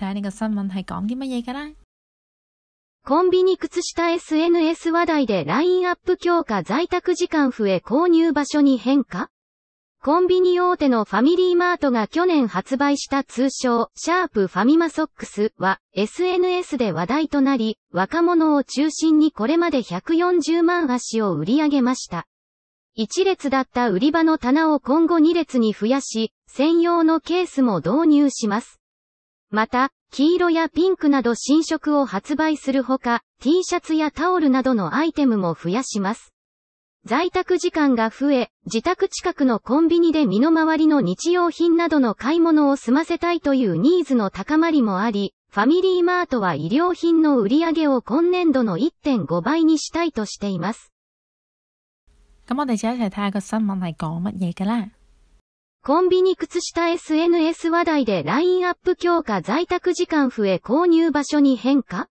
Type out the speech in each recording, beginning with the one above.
睇呢新啲乜嘢啦。コンビニ靴下 SNS 話題でラインアップ強化在宅時間増え購入場所に変化コンビニ大手のファミリーマートが去年発売した通称、シャープファミマソックスは SNS で話題となり、若者を中心にこれまで140万足を売り上げました。1列だった売り場の棚を今後2列に増やし、専用のケースも導入します。また、黄色やピンクなど新色を発売するほか、T シャツやタオルなどのアイテムも増やします。在宅時間が増え、自宅近くのコンビニで身の回りの日用品などの買い物を済ませたいというニーズの高まりもあり、ファミリーマートは医療品の売り上げを今年度の1.5倍にしたいとしています。咁我哋就一睇下新乜嘢啦。コンビニ靴下 SNS 話題でラインアップ強化在宅時間増え購入場所に変化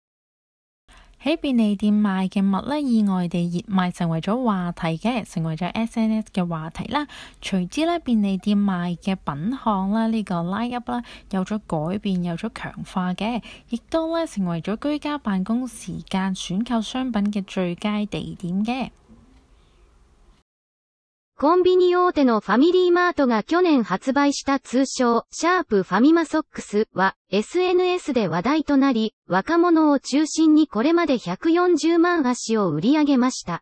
喺便利店買嘅物呢，意外地熱賣成為咗話題嘅，成為咗 SNS 嘅話題啦。隨之呢，便利店賣嘅品項啦，呢、這個拉 Up 啦，有咗改變，有咗強化嘅，亦都呢，成為咗居家辦公時間選購商品嘅最佳地點嘅。コンビニ大手のファミリーマートが去年発売した通称、シャープファミマソックスは、SNS で話題となり、若者を中心にこれまで140万足を売り上げました。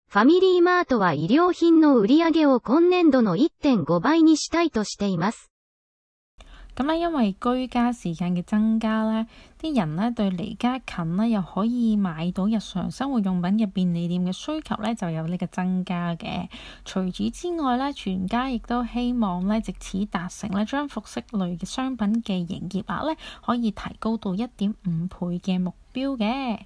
ファミリーマートは医療品の売り上げを今年度の1.5倍にしたいとしています。咁咧，因為居家時間嘅增加咧，啲人咧對離家近咧又可以買到日常生活用品嘅便利店嘅需求咧就有呢個增加嘅。除此之外咧，全家亦都希望咧，藉此達成咧將服飾類嘅商品嘅營業額咧可以提高到一點五倍嘅目標嘅。